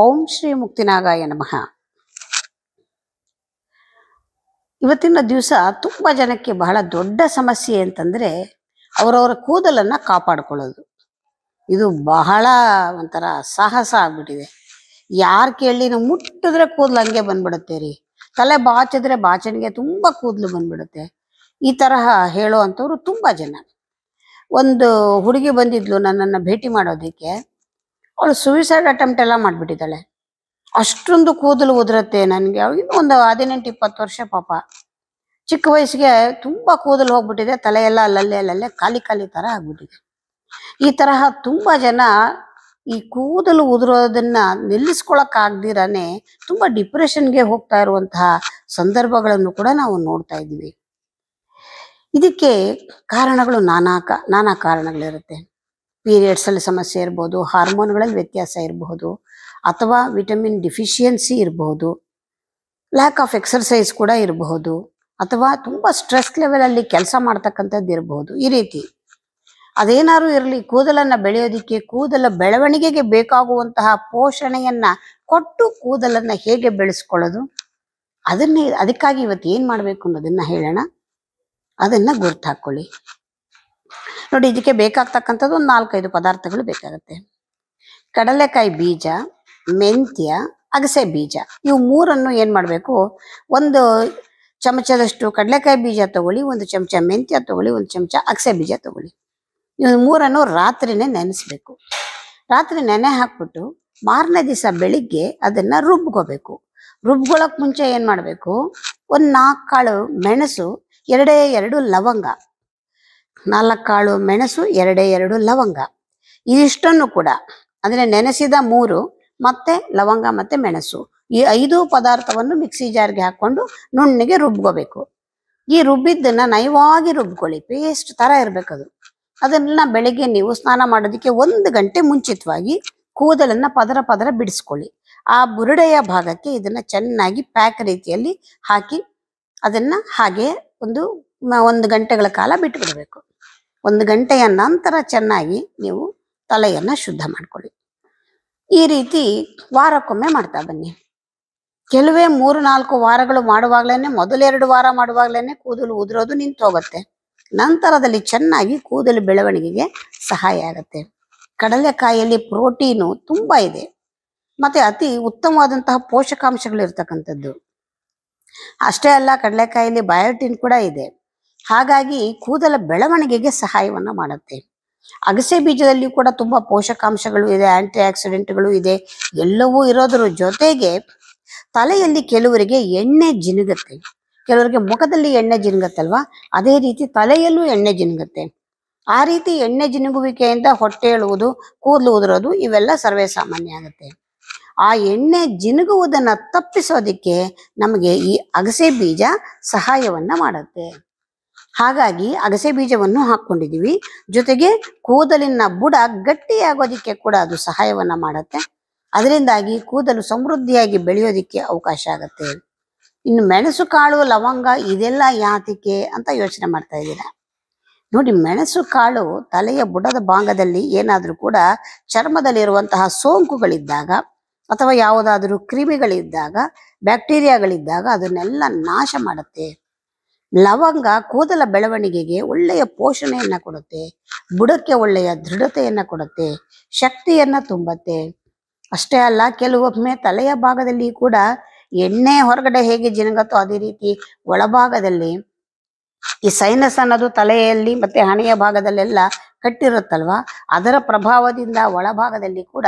ಓಂ ಶ್ರೀ ಮುಕ್ತಿನಾಗಾಯ ನಮಃ ಇವತ್ತಿನ ದಿವಸ ತುಂಬ ಜನಕ್ಕೆ ಬಹಳ ದೊಡ್ಡ ಸಮಸ್ಯೆ ಅಂತಂದರೆ ಅವರವರ ಕೂದಲನ್ನು ಕಾಪಾಡ್ಕೊಳ್ಳೋದು ಇದು ಬಹಳ ಒಂಥರ ಸಾಹಸ ಆಗ್ಬಿಟ್ಟಿದೆ ಯಾರು ಕೇಳಿ ನಾವು ಮುಟ್ಟಿದ್ರೆ ಕೂದಲು ಹಂಗೆ ಬಂದ್ಬಿಡುತ್ತೆ ರೀ ತಲೆ ಬಾಚಿದ್ರೆ ಬಾಚನಿಗೆ ತುಂಬ ಕೂದಲು ಬಂದ್ಬಿಡುತ್ತೆ ಈ ತರಹ ಹೇಳೋ ಅಂಥವ್ರು ತುಂಬ ಜನ ಒಂದು ಹುಡುಗಿ ಬಂದಿದ್ಲು ನನ್ನನ್ನು ಭೇಟಿ ಮಾಡೋದಕ್ಕೆ ಅವಳು ಸುಯಿಸೈಡ್ ಅಟೆಂಪ್ಟ್ ಎಲ್ಲ ಮಾಡ್ಬಿಟ್ಟಿದ್ದಾಳೆ ಅಷ್ಟೊಂದು ಕೂದಲು ಉದುರತ್ತೆ ನನಗೆ ಅವಳಿಗಿನ್ನೂ ಒಂದು ಹದಿನೆಂಟು ಇಪ್ಪತ್ತು ವರ್ಷ ಪಾಪ ಚಿಕ್ಕ ವಯಸ್ಸಿಗೆ ತುಂಬಾ ಕೂದಲು ಹೋಗ್ಬಿಟ್ಟಿದೆ ತಲೆ ಎಲ್ಲ ಅಲ್ಲಲ್ಲೇ ಅಲ್ಲಲ್ಲೇ ಖಾಲಿ ಖಾಲಿ ತರ ಆಗ್ಬಿಟ್ಟಿದೆ ಈ ತರಹ ತುಂಬಾ ಜನ ಈ ಕೂದಲು ಉದುರೋದನ್ನ ನಿಲ್ಲಿಸ್ಕೊಳಕ್ ಆಗ್ದಿರಾನೆ ತುಂಬಾ ಡಿಪ್ರೆಷನ್ಗೆ ಹೋಗ್ತಾ ಇರುವಂತಹ ಸಂದರ್ಭಗಳನ್ನು ಕೂಡ ನಾವು ನೋಡ್ತಾ ಇದ್ದೀವಿ ಇದಕ್ಕೆ ಕಾರಣಗಳು ನಾನಾ ನಾನಾ ಕಾರಣಗಳಿರುತ್ತೆ ಪೀರಿಯಡ್ಸ್ ಅಲ್ಲಿ ಸಮಸ್ಯೆ ಇರಬಹುದು ಹಾರ್ಮೋನ್ಗಳಲ್ಲಿ ವ್ಯತ್ಯಾಸ ಇರಬಹುದು ಅಥವಾ ವಿಟಮಿನ್ ಡಿಫಿಷಿಯನ್ಸಿ ಇರಬಹುದು ಲ್ಯಾಕ್ ಆಫ್ ಎಕ್ಸರ್ಸೈಸ್ ಕೂಡ ಇರಬಹುದು ಅಥವಾ ತುಂಬಾ ಸ್ಟ್ರೆಸ್ ಲೆವೆಲ್ ಅಲ್ಲಿ ಕೆಲಸ ಮಾಡ್ತಕ್ಕಂಥದ್ದು ಇರಬಹುದು ಈ ರೀತಿ ಅದೇನಾದ್ರು ಇರಲಿ ಕೂದಲನ್ನ ಬೆಳೆಯೋದಿಕ್ಕೆ ಕೂದಲ ಬೆಳವಣಿಗೆಗೆ ಬೇಕಾಗುವಂತಹ ಪೋಷಣೆಯನ್ನ ಕೊಟ್ಟು ಕೂದಲನ್ನ ಹೇಗೆ ಬೆಳೆಸ್ಕೊಳ್ಳೋದು ಅದನ್ನೇ ಅದಕ್ಕಾಗಿ ಇವತ್ತು ಏನು ಮಾಡಬೇಕು ಅನ್ನೋದನ್ನ ಹೇಳೋಣ ಅದನ್ನ ಗುರ್ತಾಕೊಳ್ಳಿ ನೋಡಿ ಇದಕ್ಕೆ ಬೇಕಾಗ್ತಕ್ಕಂಥದ್ದು ಒಂದು ನಾಲ್ಕೈದು ಪದಾರ್ಥಗಳು ಬೇಕಾಗುತ್ತೆ ಕಡಲೆಕಾಯಿ ಬೀಜ ಮೆಂತ್ಯ ಅಗಸೆ ಬೀಜ ಇವು ಮೂರನ್ನು ಏನು ಮಾಡಬೇಕು ಒಂದು ಚಮಚದಷ್ಟು ಕಡಲೆಕಾಯಿ ಬೀಜ ತಗೊಳ್ಳಿ ಒಂದು ಚಮಚ ಮೆಂತ್ಯ ತಗೊಳ್ಳಿ ಒಂದು ಚಮಚ ಅಗಸೆ ಬೀಜ ತಗೊಳ್ಳಿ ಇವು ಮೂರನ್ನು ರಾತ್ರಿನೇ ನೆನೆಸ್ಬೇಕು ರಾತ್ರಿ ನೆನೆ ಹಾಕ್ಬಿಟ್ಟು ಮಾರನೇ ದಿವಸ ಬೆಳಿಗ್ಗೆ ಅದನ್ನ ರುಬ್ಕೋಬೇಕು ರುಬ್ಕೊಳ್ಳೋಕೆ ಮುಂಚೆ ಏನು ಮಾಡಬೇಕು ಒಂದು ನಾಲ್ಕು ಕಾಳು ಮೆಣಸು ಎರಡೇ ಎರಡು ಲವಂಗ ನಾಲ್ಕು ಕಾಳು ಮೆಣಸು ಎರಡೇ ಎರಡು ಲವಂಗ ಇದಿಷ್ಟನ್ನು ಕೂಡ ಅಂದರೆ ನೆನೆಸಿದ ಮೂರು ಮತ್ತೆ ಲವಂಗ ಮತ್ತೆ ಮೆಣಸು ಈ ಐದು ಪದಾರ್ಥವನ್ನು ಮಿಕ್ಸಿ ಜಾರ್ಗೆ ಹಾಕೊಂಡು ನುಣ್ಣಿಗೆ ರುಬ್ಕೋಬೇಕು ಈ ರುಬ್ಬಿದ್ದನ್ನ ನಯವಾಗಿ ರುಬ್ಕೊಳ್ಳಿ ಪೇಸ್ಟ್ ಥರ ಅದು ಅದನ್ನ ಬೆಳಿಗ್ಗೆ ನೀವು ಸ್ನಾನ ಮಾಡೋದಕ್ಕೆ ಒಂದು ಗಂಟೆ ಮುಂಚಿತವಾಗಿ ಕೂದಲನ್ನ ಪದರ ಪದರ ಬಿಡಿಸ್ಕೊಳ್ಳಿ ಆ ಬುರುಡೆಯ ಭಾಗಕ್ಕೆ ಇದನ್ನ ಚೆನ್ನಾಗಿ ಪ್ಯಾಕ್ ರೀತಿಯಲ್ಲಿ ಹಾಕಿ ಅದನ್ನ ಹಾಗೆ ಒಂದು ಒಂದು ಗಂಟೆಗಳ ಕಾಲ ಬಿಟ್ಟು ಬಿಡಬೇಕು ಒಂದು ಗಂಟೆಯ ನಂತರ ಚೆನ್ನಾಗಿ ನೀವು ತಲೆಯನ್ನು ಶುದ್ಧ ಮಾಡ್ಕೊಳ್ಳಿ ಈ ರೀತಿ ವಾರಕ್ಕೊಮ್ಮೆ ಮಾಡ್ತಾ ಬನ್ನಿ ಕೆಲವೇ ಮೂರು ನಾಲ್ಕು ವಾರಗಳು ಮಾಡುವಾಗಲೇ ಮೊದಲೆರಡು ವಾರ ಮಾಡುವಾಗಲೇ ಕೂದಲು ಉದುರೋದು ನಿಂತು ಹೋಗುತ್ತೆ ನಂತರದಲ್ಲಿ ಚೆನ್ನಾಗಿ ಕೂದಲು ಬೆಳವಣಿಗೆಗೆ ಸಹಾಯ ಆಗುತ್ತೆ ಕಡಲೆಕಾಯಿಯಲ್ಲಿ ಪ್ರೋಟೀನು ತುಂಬಾ ಇದೆ ಮತ್ತೆ ಅತಿ ಉತ್ತಮವಾದಂತಹ ಪೋಷಕಾಂಶಗಳು ಇರ್ತಕ್ಕಂಥದ್ದು ಅಷ್ಟೇ ಅಲ್ಲ ಕಡಲೆಕಾಯಿಯಲ್ಲಿ ಬಯೋಟಿನ್ ಕೂಡ ಇದೆ ಹಾಗಾಗಿ ಕೂದಲ ಬೆಳವಣಿಗೆಗೆ ಸಹಾಯವನ್ನು ಮಾಡುತ್ತೆ ಅಗಸೆ ಬೀಜದಲ್ಲಿ ಕೂಡ ತುಂಬಾ ಪೋಷಕಾಂಶಗಳು ಇದೆ ಆಂಟಿ ಆಕ್ಸಿಡೆಂಟ್ಗಳು ಇದೆ ಎಲ್ಲವೂ ಇರೋದ್ರ ಜೊತೆಗೆ ತಲೆಯಲ್ಲಿ ಕೆಲವರಿಗೆ ಎಣ್ಣೆ ಜಿನುಗುತ್ತೆ ಕೆಲವರಿಗೆ ಮುಖದಲ್ಲಿ ಎಣ್ಣೆ ಜಿನುಗತ್ತಲ್ವಾ ಅದೇ ರೀತಿ ತಲೆಯಲ್ಲೂ ಎಣ್ಣೆ ಜಿನುಗುತ್ತೆ ಆ ರೀತಿ ಎಣ್ಣೆ ಜಿನುಗುವಿಕೆಯಿಂದ ಹೊಟ್ಟೆ ಹೇಳುವುದು ಕೂದಲು ಉದುರೋದು ಇವೆಲ್ಲ ಸರ್ವೇ ಸಾಮಾನ್ಯ ಆಗುತ್ತೆ ಆ ಎಣ್ಣೆ ಜಿನುಗುವುದನ್ನು ತಪ್ಪಿಸೋದಕ್ಕೆ ನಮಗೆ ಈ ಅಗಸೆ ಬೀಜ ಸಹಾಯವನ್ನ ಮಾಡುತ್ತೆ ಹಾಗಾಗಿ ಅಗಸೆ ಬೀಜವನ್ನು ಹಾಕೊಂಡಿದ್ದೀವಿ ಜೊತೆಗೆ ಕೂದಲಿನ ಬುಡ ಗಟ್ಟಿಯಾಗೋದಿಕ್ಕೆ ಕೂಡ ಅದು ಸಹಾಯವನ್ನ ಮಾಡುತ್ತೆ ಅದರಿಂದಾಗಿ ಕೂದಲು ಸಮೃದ್ಧಿಯಾಗಿ ಬೆಳೆಯೋದಿಕ್ಕೆ ಅವಕಾಶ ಆಗುತ್ತೆ ಇನ್ನು ಮೆಣಸು ಕಾಳು ಲವಂಗ ಇದೆಲ್ಲ ಯಾತಿಕೆ ಅಂತ ಯೋಚನೆ ಮಾಡ್ತಾ ಇದ್ದೀರಾ ನೋಡಿ ಮೆಣಸು ಕಾಳು ತಲೆಯ ಬುಡದ ಭಾಗದಲ್ಲಿ ಏನಾದರೂ ಕೂಡ ಚರ್ಮದಲ್ಲಿರುವಂತಹ ಸೋಂಕುಗಳಿದ್ದಾಗ ಅಥವಾ ಯಾವುದಾದರೂ ಕ್ರಿಮಿಗಳಿದ್ದಾಗ ಬ್ಯಾಕ್ಟೀರಿಯಾಗಳಿದ್ದಾಗ ಅದನ್ನೆಲ್ಲ ನಾಶ ಮಾಡುತ್ತೆ ಲವಂಗ ಕೂದಲ ಬೆಳವಣಿಗೆಗೆ ಒಳ್ಳೆಯ ಪೋಷಣೆಯನ್ನ ಕೊಡುತ್ತೆ ಬುಡಕ್ಕೆ ಒಳ್ಳೆಯ ದೃಢತೆಯನ್ನ ಕೊಡುತ್ತೆ ಶಕ್ತಿಯನ್ನ ತುಂಬತ್ತೆ ಅಷ್ಟೇ ಅಲ್ಲ ಕೆಲವೊಮ್ಮೆ ತಲೆಯ ಭಾಗದಲ್ಲಿ ಕೂಡ ಎಣ್ಣೆ ಹೊರಗಡೆ ಹೇಗೆ ಜಿನಗತ್ತೋ ಅದೇ ರೀತಿ ಒಳಭಾಗದಲ್ಲಿ ಈ ಸೈನಸ್ ಅನ್ನೋದು ತಲೆಯಲ್ಲಿ ಮತ್ತೆ ಹಣೆಯ ಭಾಗದಲ್ಲೆಲ್ಲ ಕಟ್ಟಿರುತ್ತಲ್ವಾ ಅದರ ಪ್ರಭಾವದಿಂದ ಒಳಭಾಗದಲ್ಲಿ ಕೂಡ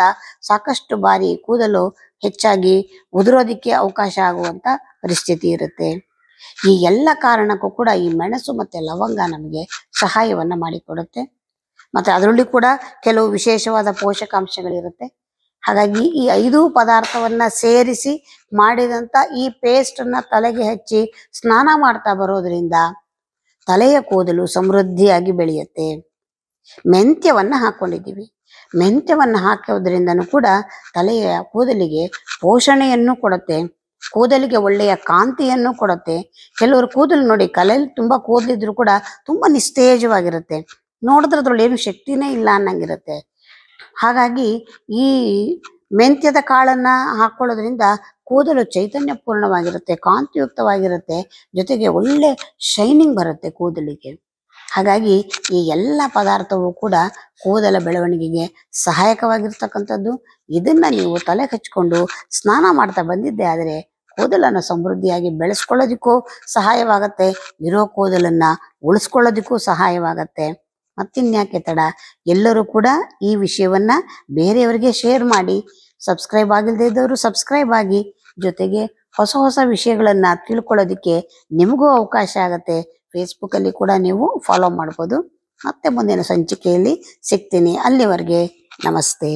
ಸಾಕಷ್ಟು ಬಾರಿ ಕೂದಲು ಹೆಚ್ಚಾಗಿ ಉದುರೋದಿಕ್ಕೆ ಅವಕಾಶ ಆಗುವಂತ ಪರಿಸ್ಥಿತಿ ಇರುತ್ತೆ ಈ ಎಲ್ಲ ಕಾರಣಕ್ಕೂ ಕೂಡ ಈ ಮೆಣಸು ಮತ್ತು ಲವಂಗ ನಮಗೆ ಸಹಾಯವನ್ನು ಮಾಡಿಕೊಡುತ್ತೆ ಮತ್ತು ಅದರಲ್ಲಿ ಕೂಡ ಕೆಲವು ವಿಶೇಷವಾದ ಪೋಷಕಾಂಶಗಳಿರುತ್ತೆ ಹಾಗಾಗಿ ಈ ಐದು ಪದಾರ್ಥವನ್ನ ಸೇರಿಸಿ ಮಾಡಿದಂತ ಈ ಪೇಸ್ಟನ್ನು ತಲೆಗೆ ಹಚ್ಚಿ ಸ್ನಾನ ಮಾಡ್ತಾ ಬರೋದ್ರಿಂದ ತಲೆಯ ಕೂದಲು ಸಮೃದ್ಧಿಯಾಗಿ ಬೆಳೆಯುತ್ತೆ ಮೆಂತ್ಯವನ್ನು ಹಾಕೊಂಡಿದ್ದೀವಿ ಮೆಂತ್ಯವನ್ನು ಹಾಕೋದ್ರಿಂದನೂ ಕೂಡ ತಲೆಯ ಕೂದಲಿಗೆ ಪೋಷಣೆಯನ್ನು ಕೊಡುತ್ತೆ ಕೂದಲಿಗೆ ಒಳ್ಳೆಯ ಕಾಂತಿಯನ್ನು ಕೊಡುತ್ತೆ ಕೆಲವರು ಕೂದಲು ನೋಡಿ ಕಲೆಯಲ್ಲಿ ತುಂಬಾ ಕೂದಲಿದ್ರು ಕೂಡ ತುಂಬಾ ನಿಸ್ತೇಜವಾಗಿರುತ್ತೆ ನೋಡಿದ್ರೆ ಏನು ಶಕ್ತಿನೇ ಇಲ್ಲ ಅನ್ನಂಗಿರುತ್ತೆ ಹಾಗಾಗಿ ಈ ಮೆಂತ್ಯದ ಕಾಳನ್ನ ಹಾಕೊಳ್ಳೋದ್ರಿಂದ ಕೂದಲು ಚೈತನ್ಯಪೂರ್ಣವಾಗಿರುತ್ತೆ ಕಾಂತಿಯುಕ್ತವಾಗಿರುತ್ತೆ ಜೊತೆಗೆ ಒಳ್ಳೆ ಶೈನಿಂಗ್ ಬರುತ್ತೆ ಕೂದಲಿಗೆ ಹಾಗಾಗಿ ಈ ಎಲ್ಲ ಪದಾರ್ಥವೂ ಕೂಡ ಕೂದಲ ಬೆಳವಣಿಗೆಗೆ ಸಹಾಯಕವಾಗಿರ್ತಕ್ಕಂಥದ್ದು ಇದನ್ನ ನೀವು ತಲೆ ಹಚ್ಕೊಂಡು ಸ್ನಾನ ಮಾಡ್ತಾ ಬಂದಿದ್ದೆ ಆದರೆ ಕೂದಲನ್ನು ಸಮೃದ್ಧಿಯಾಗಿ ಬೆಳೆಸ್ಕೊಳ್ಳೋದಿಕ್ಕೂ ಸಹಾಯವಾಗತ್ತೆ ಇರೋ ಕೂದಲನ್ನ ಉಳಿಸ್ಕೊಳ್ಳೋದಿಕ್ಕೂ ಸಹಾಯವಾಗತ್ತೆ ಮತ್ತಿನ್ಯಾಕೆ ತಡ ಎಲ್ಲರೂ ಕೂಡ ಈ ವಿಷಯವನ್ನ ಬೇರೆಯವರಿಗೆ ಶೇರ್ ಮಾಡಿ ಸಬ್ಸ್ಕ್ರೈಬ್ ಆಗಿಲ್ಲದೇ ಇದ್ದವರು ಸಬ್ಸ್ಕ್ರೈಬ್ ಆಗಿ ಜೊತೆಗೆ ಹೊಸ ಹೊಸ ವಿಷಯಗಳನ್ನ ತಿಳ್ಕೊಳ್ಳೋದಿಕ್ಕೆ ನಿಮಗೂ ಅವಕಾಶ ಆಗತ್ತೆ ಅಲ್ಲಿ ಕೂಡ ನೀವು ಫಾಲೋ ಮಾಡಬಹುದು ಮತ್ತೆ ಮುಂದಿನ ಸಂಚಿಕೆಯಲ್ಲಿ ಸಿಗ್ತೀನಿ ಅಲ್ಲಿವರೆಗೆ ನಮಸ್ತೆ